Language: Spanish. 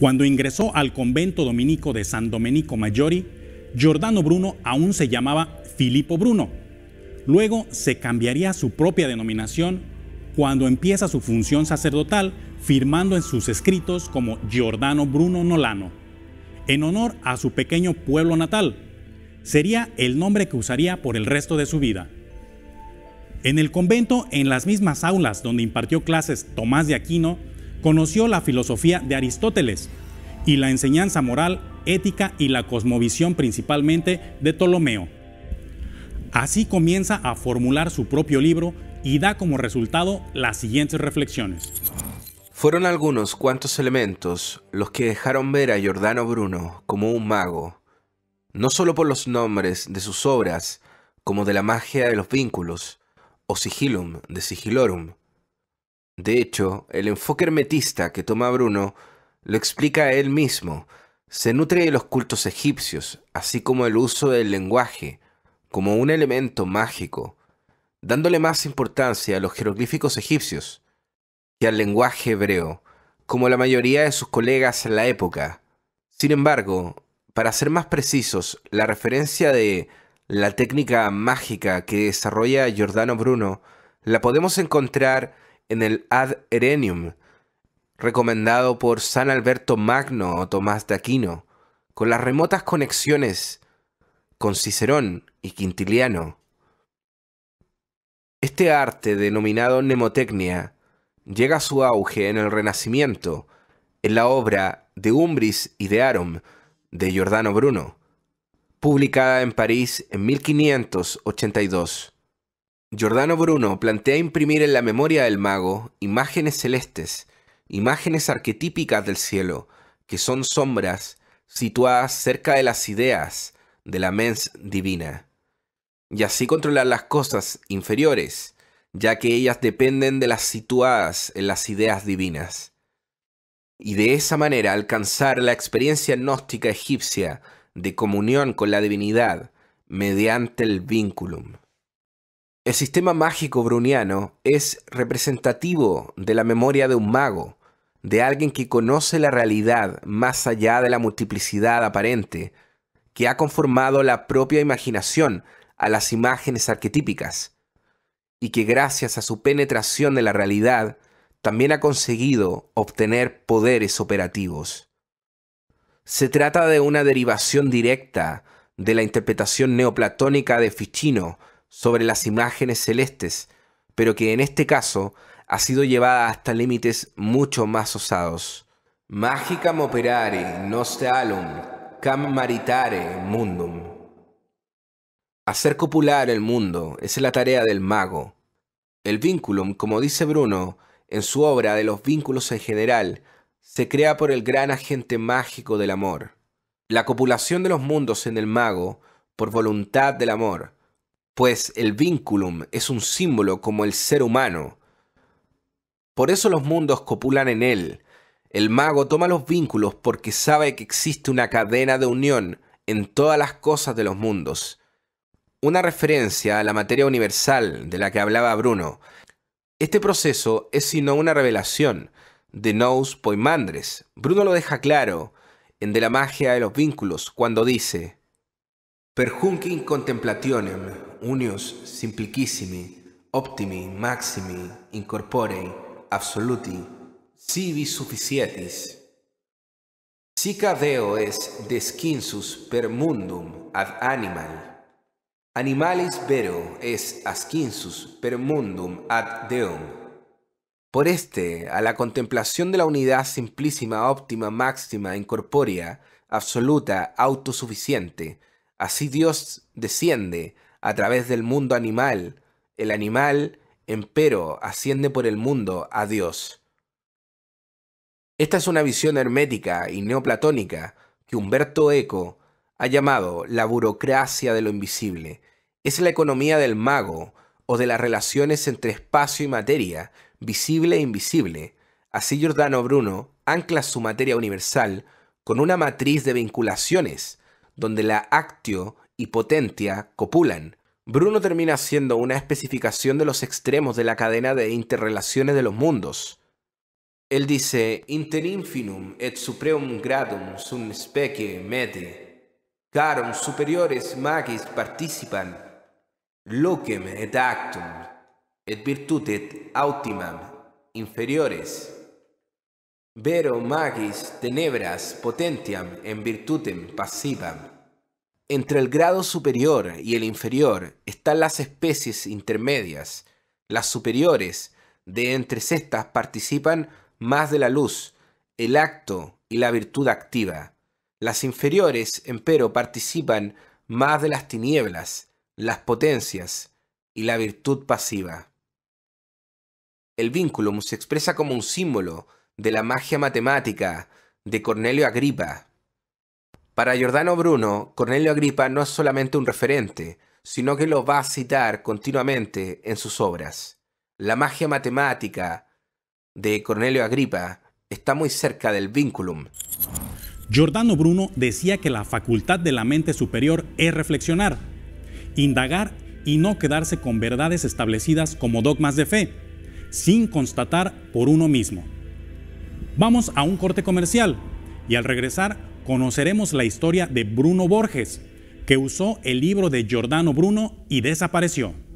Cuando ingresó al convento dominico de San Domenico Maggiore, Giordano Bruno aún se llamaba Filippo Bruno. Luego se cambiaría su propia denominación cuando empieza su función sacerdotal, firmando en sus escritos como Giordano Bruno Nolano, en honor a su pequeño pueblo natal. Sería el nombre que usaría por el resto de su vida. En el convento, en las mismas aulas donde impartió clases Tomás de Aquino, conoció la filosofía de Aristóteles, y la enseñanza moral, ética y la cosmovisión principalmente de Ptolomeo. Así comienza a formular su propio libro y da como resultado las siguientes reflexiones. Fueron algunos cuantos elementos los que dejaron ver a Giordano Bruno como un mago, no solo por los nombres de sus obras, como de la magia de los vínculos, o sigilum de sigilorum. De hecho, el enfoque hermetista que toma Bruno lo explica él mismo. Se nutre de los cultos egipcios, así como el uso del lenguaje, como un elemento mágico, dándole más importancia a los jeroglíficos egipcios que al lenguaje hebreo, como la mayoría de sus colegas en la época. Sin embargo, para ser más precisos, la referencia de la técnica mágica que desarrolla Giordano Bruno la podemos encontrar en el Ad Erenium, recomendado por San Alberto Magno o Tomás de Aquino, con las remotas conexiones con Cicerón y Quintiliano. Este arte, denominado mnemotecnia, llega a su auge en el Renacimiento, en la obra De Umbris y de Arum de Giordano Bruno, publicada en París en 1582. Giordano Bruno plantea imprimir en la memoria del mago imágenes celestes imágenes arquetípicas del cielo, que son sombras situadas cerca de las ideas de la mens divina, y así controlar las cosas inferiores, ya que ellas dependen de las situadas en las ideas divinas, y de esa manera alcanzar la experiencia gnóstica egipcia de comunión con la divinidad mediante el vínculum. El sistema mágico bruniano es representativo de la memoria de un mago, de alguien que conoce la realidad más allá de la multiplicidad aparente, que ha conformado la propia imaginación a las imágenes arquetípicas, y que gracias a su penetración de la realidad también ha conseguido obtener poderes operativos. Se trata de una derivación directa de la interpretación neoplatónica de Ficino sobre las imágenes celestes, pero que en este caso ha sido llevada hasta límites mucho más osados. Magicam operare, nos alum, cam maritare mundum. Hacer copular el mundo es la tarea del mago. El vínculum, como dice Bruno, en su obra de los vínculos en general, se crea por el gran agente mágico del amor. La copulación de los mundos en el mago por voluntad del amor, pues el vínculum es un símbolo como el ser humano, por eso los mundos copulan en él. El mago toma los vínculos porque sabe que existe una cadena de unión en todas las cosas de los mundos. Una referencia a la materia universal de la que hablaba Bruno. Este proceso es sino una revelación de Nous Poimandres. Bruno lo deja claro en De la magia de los vínculos cuando dice: Per contemplationem unius simplicissimi optimi maximi incorporei absoluti, sibi sufficiatis. Sica Deo es desquinsus per mundum ad animal. Animalis vero es askinsus per mundum ad deum. Por este, a la contemplación de la unidad simplísima, óptima, máxima, incorpórea, absoluta, autosuficiente, así Dios desciende a través del mundo animal, el animal empero asciende por el mundo a Dios. Esta es una visión hermética y neoplatónica que Humberto Eco ha llamado la burocracia de lo invisible. Es la economía del mago o de las relaciones entre espacio y materia, visible e invisible. Así Giordano Bruno ancla su materia universal con una matriz de vinculaciones, donde la actio y potentia copulan, Bruno termina haciendo una especificación de los extremos de la cadena de interrelaciones de los mundos. Él dice, inter infinum et supremum gradum sum specie mete, carum superiores magis participan, locem et actum, et virtutet ultimam inferiores. Vero magis tenebras potentiam en virtutem passivam. Entre el grado superior y el inferior están las especies intermedias. Las superiores, de entre estas, participan más de la luz, el acto y la virtud activa. Las inferiores, empero, participan más de las tinieblas, las potencias y la virtud pasiva. El vínculo se expresa como un símbolo de la magia matemática de Cornelio Agripa, para Giordano Bruno, Cornelio Agripa no es solamente un referente, sino que lo va a citar continuamente en sus obras. La magia matemática de Cornelio Agripa está muy cerca del vinculum. Giordano Bruno decía que la facultad de la mente superior es reflexionar, indagar y no quedarse con verdades establecidas como dogmas de fe, sin constatar por uno mismo. Vamos a un corte comercial y al regresar conoceremos la historia de Bruno Borges, que usó el libro de Giordano Bruno y desapareció.